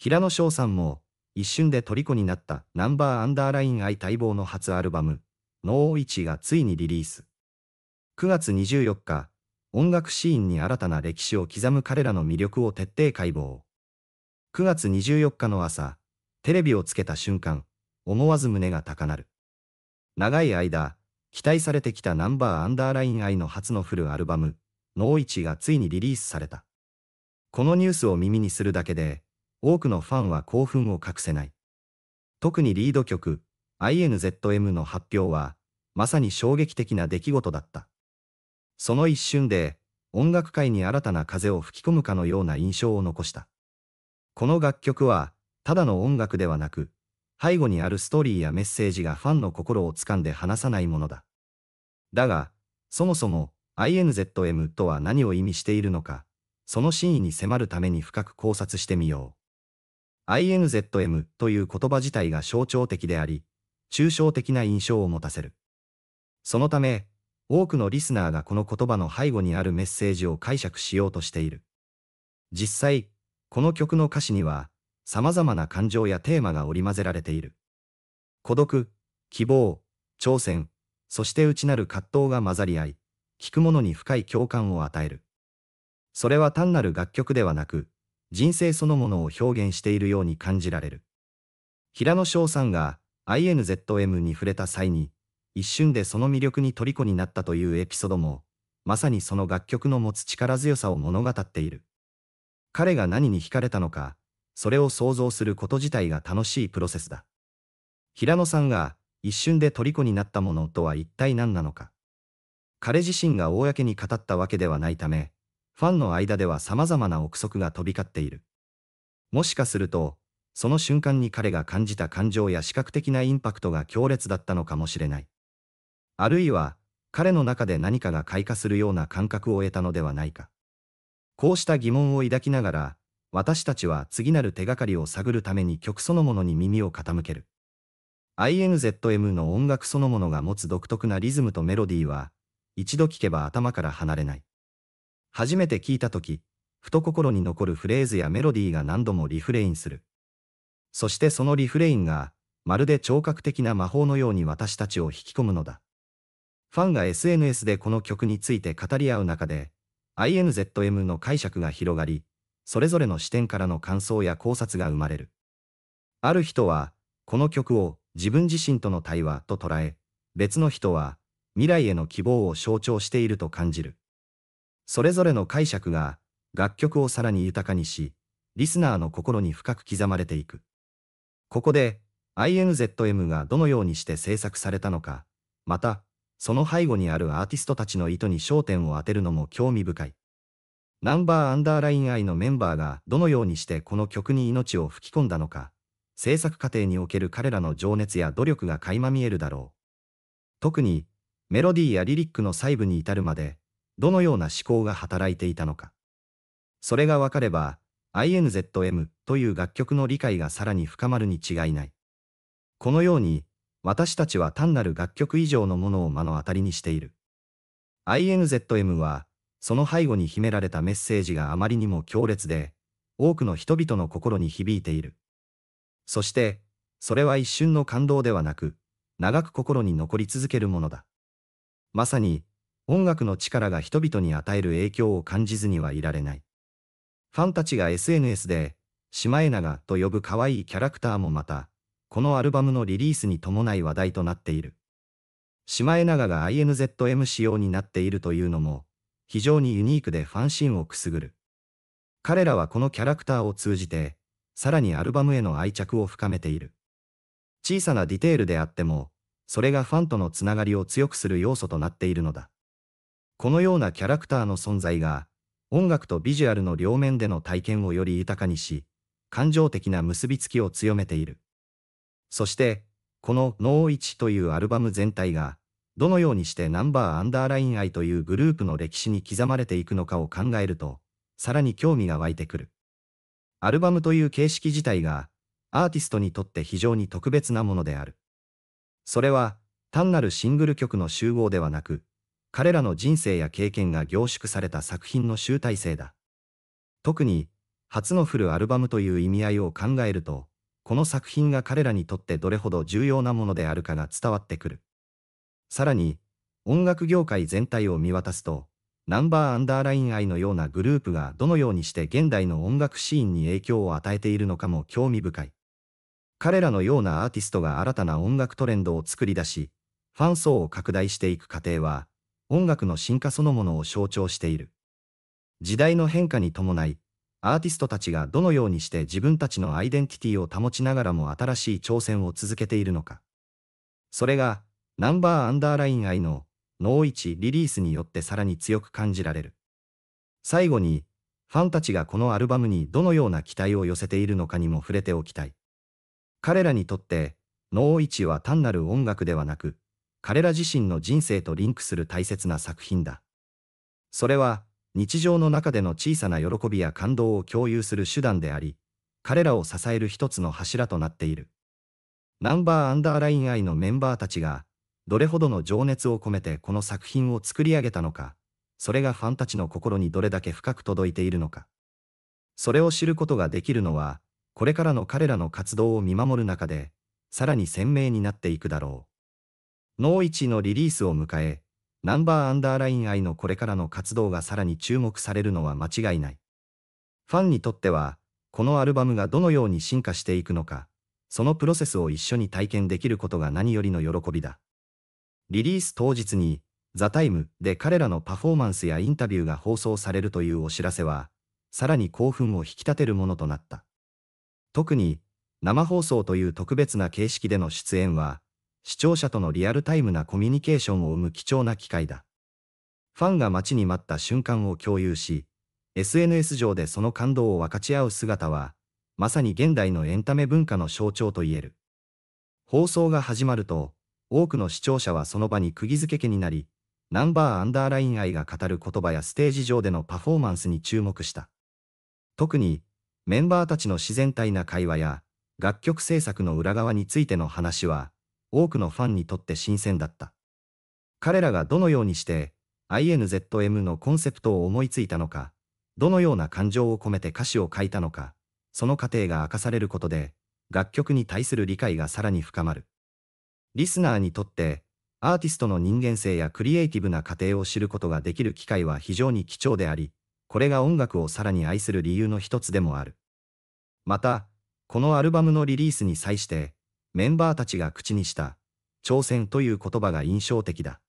平野翔さんも、一瞬で虜になったナンバーアンダーライン愛待望の初アルバム、ノーイチがついにリリース。9月24日、音楽シーンに新たな歴史を刻む彼らの魅力を徹底解剖。9月24日の朝、テレビをつけた瞬間、思わず胸が高鳴る。長い間、期待されてきたナンバーアンダーライン愛の初のフルアルバム、ノーイチがついにリリースされた。このニュースを耳にするだけで、多くのファンは興奮を隠せない。特にリード曲、INZM の発表は、まさに衝撃的な出来事だった。その一瞬で、音楽界に新たな風を吹き込むかのような印象を残した。この楽曲は、ただの音楽ではなく、背後にあるストーリーやメッセージがファンの心を掴んで離さないものだ。だが、そもそも INZM とは何を意味しているのか、その真意に迫るために深く考察してみよう。INZM という言葉自体が象徴的であり、抽象的な印象を持たせる。そのため、多くのリスナーがこの言葉の背後にあるメッセージを解釈しようとしている。実際、この曲の歌詞には、様々な感情やテーマが織り交ぜられている。孤独、希望、挑戦、そして内なる葛藤が混ざり合い、聴く者に深い共感を与える。それは単なる楽曲ではなく、人生そのものを表現しているように感じられる。平野翔さんが INZM に触れた際に、一瞬でその魅力に虜になったというエピソードも、まさにその楽曲の持つ力強さを物語っている。彼が何に惹かれたのか、それを想像すること自体が楽しいプロセスだ。平野さんが一瞬で虜になったものとは一体何なのか。彼自身が公に語ったわけではないため、ファンの間では様々な憶測が飛び交っている。もしかすると、その瞬間に彼が感じた感情や視覚的なインパクトが強烈だったのかもしれない。あるいは、彼の中で何かが開花するような感覚を得たのではないか。こうした疑問を抱きながら、私たちは次なる手がかりを探るために曲そのものに耳を傾ける。INZM の音楽そのものが持つ独特なリズムとメロディーは、一度聴けば頭から離れない。初めて聞いた時、ふと心に残るフレーズやメロディーが何度もリフレインする。そしてそのリフレインが、まるで聴覚的な魔法のように私たちを引き込むのだ。ファンが SNS でこの曲について語り合う中で、INZM の解釈が広がり、それぞれの視点からの感想や考察が生まれる。ある人は、この曲を自分自身との対話と捉え、別の人は、未来への希望を象徴していると感じる。それぞれの解釈が楽曲をさらに豊かにし、リスナーの心に深く刻まれていく。ここで INZM がどのようにして制作されたのか、また、その背後にあるアーティストたちの意図に焦点を当てるのも興味深い。ナンバーアンダーライン I のメンバーがどのようにしてこの曲に命を吹き込んだのか、制作過程における彼らの情熱や努力が垣間見えるだろう。特に、メロディーやリリックの細部に至るまで、どのような思考が働いていたのか。それがわかれば、INZM という楽曲の理解がさらに深まるに違いない。このように、私たちは単なる楽曲以上のものを目の当たりにしている。INZM は、その背後に秘められたメッセージがあまりにも強烈で、多くの人々の心に響いている。そして、それは一瞬の感動ではなく、長く心に残り続けるものだ。まさに、音楽の力が人々に与える影響を感じずにはいられない。ファンたちが SNS で、シマエナガと呼ぶ可愛いキャラクターもまた、このアルバムのリリースに伴い話題となっている。シマエナガが INZM 仕様になっているというのも、非常にユニークでファンシーンをくすぐる。彼らはこのキャラクターを通じて、さらにアルバムへの愛着を深めている。小さなディテールであっても、それがファンとのつながりを強くする要素となっているのだ。このようなキャラクターの存在が、音楽とビジュアルの両面での体験をより豊かにし、感情的な結びつきを強めている。そして、この No1 というアルバム全体が、どのようにしてナンバーアンダーライン愛というグループの歴史に刻まれていくのかを考えると、さらに興味が湧いてくる。アルバムという形式自体が、アーティストにとって非常に特別なものである。それは、単なるシングル曲の集合ではなく、彼らの人生や経験が凝縮された作品の集大成だ。特に、初のフルアルバムという意味合いを考えると、この作品が彼らにとってどれほど重要なものであるかが伝わってくる。さらに、音楽業界全体を見渡すと、ナンバーアンダーライン愛のようなグループがどのようにして現代の音楽シーンに影響を与えているのかも興味深い。彼らのようなアーティストが新たな音楽トレンドを作り出し、ファン層を拡大していく過程は、音楽の進化そのものを象徴している。時代の変化に伴い、アーティストたちがどのようにして自分たちのアイデンティティを保ちながらも新しい挑戦を続けているのか。それが、ナンバーアンダーライン愛の、脳一リリースによってさらに強く感じられる。最後に、ファンたちがこのアルバムにどのような期待を寄せているのかにも触れておきたい。彼らにとって、脳一は単なる音楽ではなく、彼ら自身の人生とリンクする大切な作品だ。それは、日常の中での小さな喜びや感動を共有する手段であり、彼らを支える一つの柱となっている。ナンバーアンダーライン I のメンバーたちが、どれほどの情熱を込めてこの作品を作り上げたのか、それがファンたちの心にどれだけ深く届いているのか。それを知ることができるのは、これからの彼らの活動を見守る中で、さらに鮮明になっていくだろう。ノーイチのリリースを迎え、ナンバーアンダーライン愛のこれからの活動がさらに注目されるのは間違いない。ファンにとっては、このアルバムがどのように進化していくのか、そのプロセスを一緒に体験できることが何よりの喜びだ。リリース当日に、ザ・タイムで彼らのパフォーマンスやインタビューが放送されるというお知らせは、さらに興奮を引き立てるものとなった。特に、生放送という特別な形式での出演は、視聴者とのリアルタイムなコミュニケーションを生む貴重な機会だ。ファンが待ちに待った瞬間を共有し、SNS 上でその感動を分かち合う姿は、まさに現代のエンタメ文化の象徴といえる。放送が始まると、多くの視聴者はその場に釘付け家になり、ナンバーアンダーライン愛が語る言葉やステージ上でのパフォーマンスに注目した。特に、メンバーたちの自然体な会話や、楽曲制作の裏側についての話は、多くのファンにとって新鮮だった。彼らがどのようにして INZM のコンセプトを思いついたのか、どのような感情を込めて歌詞を書いたのか、その過程が明かされることで、楽曲に対する理解がさらに深まる。リスナーにとって、アーティストの人間性やクリエイティブな過程を知ることができる機会は非常に貴重であり、これが音楽をさらに愛する理由の一つでもある。また、このアルバムのリリースに際して、メンバーたちが口にした、挑戦という言葉が印象的だ。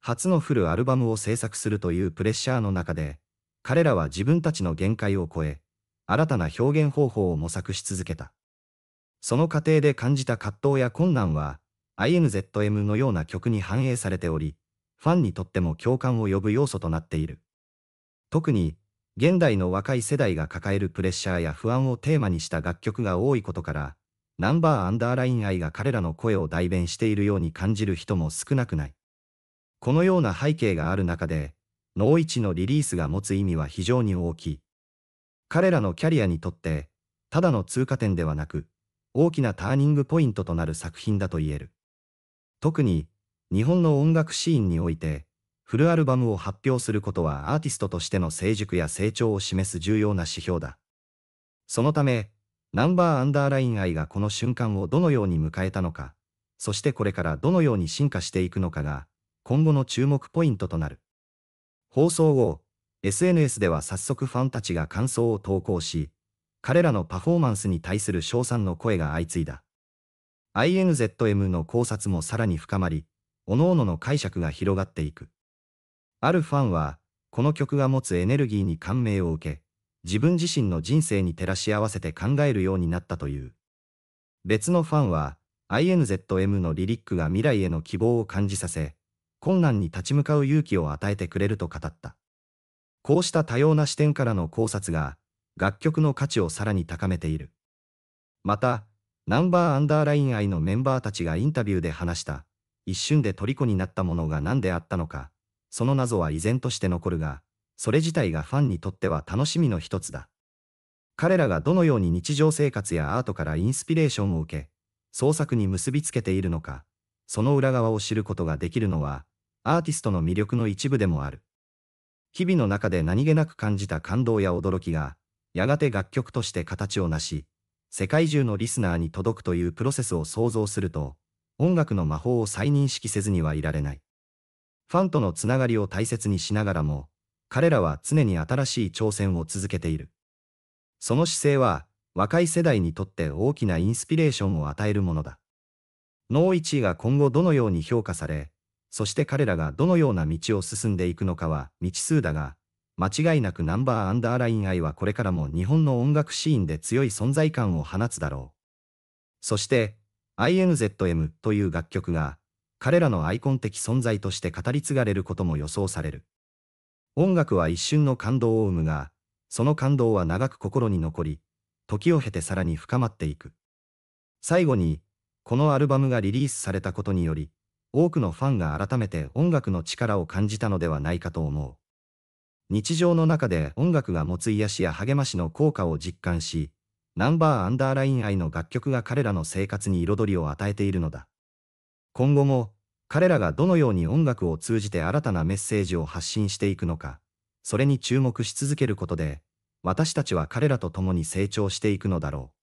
初のフルアルバムを制作するというプレッシャーの中で、彼らは自分たちの限界を超え、新たな表現方法を模索し続けた。その過程で感じた葛藤や困難は、INZM のような曲に反映されており、ファンにとっても共感を呼ぶ要素となっている。特に、現代の若い世代が抱えるプレッシャーや不安をテーマにした楽曲が多いことから、ナンバーアンダーライン愛が彼らの声を代弁しているように感じる人も少なくない。このような背景がある中で、ノーイチのリリースが持つ意味は非常に大きい。彼らのキャリアにとって、ただの通過点ではなく、大きなターニングポイントとなる作品だと言える。特に、日本の音楽シーンにおいて、フルアルバムを発表することはアーティストとしての成熟や成長を示す重要な指標だ。そのため、ナンバーアンダーライン愛がこの瞬間をどのように迎えたのか、そしてこれからどのように進化していくのかが、今後の注目ポイントとなる。放送後、SNS では早速ファンたちが感想を投稿し、彼らのパフォーマンスに対する称賛の声が相次いだ。INZM の考察もさらに深まり、各々の解釈が広がっていく。あるファンは、この曲が持つエネルギーに感銘を受け、自分自身の人生に照らし合わせて考えるようになったという。別のファンは、INZM のリリックが未来への希望を感じさせ、困難に立ち向かう勇気を与えてくれると語った。こうした多様な視点からの考察が、楽曲の価値をさらに高めている。また、ナンバーアンダーライン愛のメンバーたちがインタビューで話した、一瞬で虜になったものが何であったのか、その謎は依然として残るが、それ自体がファンにとっては楽しみの一つだ。彼らがどのように日常生活やアートからインスピレーションを受け、創作に結びつけているのか、その裏側を知ることができるのは、アーティストの魅力の一部でもある。日々の中で何気なく感じた感動や驚きが、やがて楽曲として形を成し、世界中のリスナーに届くというプロセスを想像すると、音楽の魔法を再認識せずにはいられない。ファンとのつながりを大切にしながらも、彼らは常に新しい挑戦を続けている。その姿勢は、若い世代にとって大きなインスピレーションを与えるものだ。ノー位が今後どのように評価され、そして彼らがどのような道を進んでいくのかは未知数だが、間違いなくナンバーアンダーライン I はこれからも日本の音楽シーンで強い存在感を放つだろう。そして、INZM という楽曲が、彼らのアイコン的存在として語り継がれることも予想される。音楽は一瞬の感動を生むが、その感動は長く心に残り、時を経てさらに深まっていく。最後に、このアルバムがリリースされたことにより、多くのファンが改めて音楽の力を感じたのではないかと思う。日常の中で音楽が持つ癒しや励ましの効果を実感し、ナンバーアンダーライン愛の楽曲が彼らの生活に彩りを与えているのだ。今後も、彼らがどのように音楽を通じて新たなメッセージを発信していくのか、それに注目し続けることで、私たちは彼らと共に成長していくのだろう。